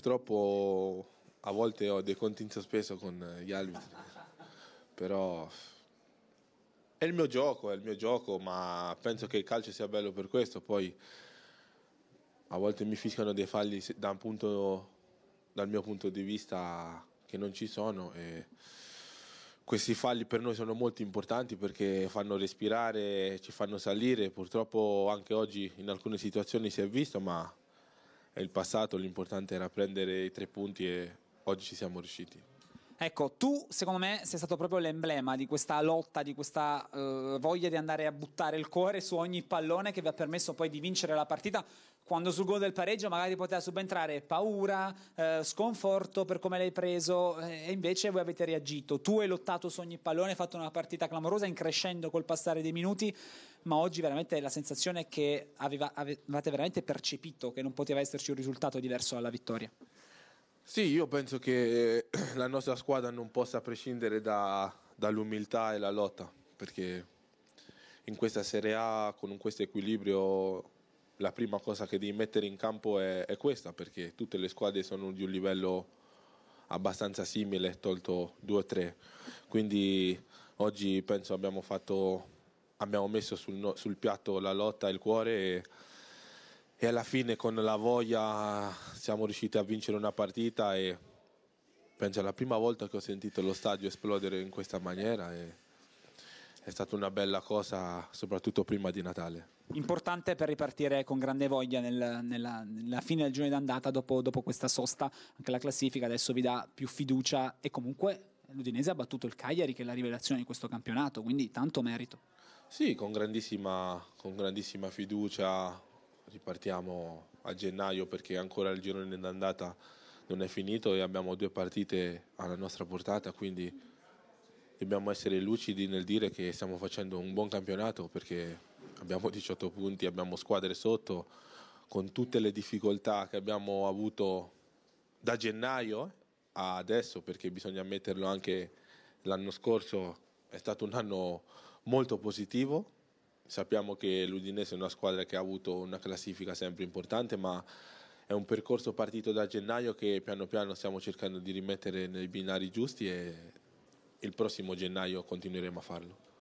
Purtroppo a volte ho dei conti in sospeso con gli arbitri, però è il mio gioco, è il mio gioco, ma penso che il calcio sia bello per questo. Poi a volte mi fischiano dei falli da punto, dal mio punto di vista che non ci sono e questi falli per noi sono molto importanti perché fanno respirare, ci fanno salire. Purtroppo anche oggi in alcune situazioni si è visto, ma è il passato, l'importante era prendere i tre punti e oggi ci siamo riusciti. Ecco, tu secondo me sei stato proprio l'emblema di questa lotta, di questa eh, voglia di andare a buttare il cuore su ogni pallone che vi ha permesso poi di vincere la partita quando sul gol del pareggio magari poteva subentrare paura, eh, sconforto per come l'hai preso eh, e invece voi avete reagito. Tu hai lottato su ogni pallone, hai fatto una partita clamorosa increscendo col passare dei minuti, ma oggi veramente la sensazione è che aveva, avevate veramente percepito che non poteva esserci un risultato diverso dalla vittoria. Sì, io penso che eh, la nostra squadra non possa prescindere da, dall'umiltà e la lotta, perché in questa Serie A con questo equilibrio la prima cosa che devi mettere in campo è, è, questa, perché tutte le squadre sono di un livello abbastanza simile, tolto 2-3. Quindi oggi penso abbiamo, fatto, abbiamo messo sul, sul piatto la lotta e il cuore. E, e alla fine con la voglia siamo riusciti a vincere una partita e penso è la prima volta che ho sentito lo stadio esplodere in questa maniera e è stata una bella cosa soprattutto prima di Natale. Importante per ripartire con grande voglia nel, nella, nella, fine del giorno d'andata dopo, dopo questa sosta, anche la classifica adesso vi dà più fiducia e comunque l'Udinese ha battuto il Cagliari che è la rivelazione di questo campionato, quindi tanto merito. Sì, con grandissima, con grandissima fiducia, ripartiamo a gennaio perché ancora il girone d'andata non è finito e abbiamo due partite alla nostra portata, quindi dobbiamo essere lucidi nel dire che stiamo facendo un buon campionato perché abbiamo 18 punti, abbiamo squadre sotto, con tutte le difficoltà che abbiamo avuto da gennaio a adesso, perché bisogna ammetterlo anche l'anno scorso è stato un anno molto positivo Sappiamo che l'Udinese è una squadra che ha avuto una classifica sempre importante, ma è un percorso partito da gennaio che piano piano stiamo cercando di rimettere nei binari giusti e il prossimo gennaio continueremo a farlo.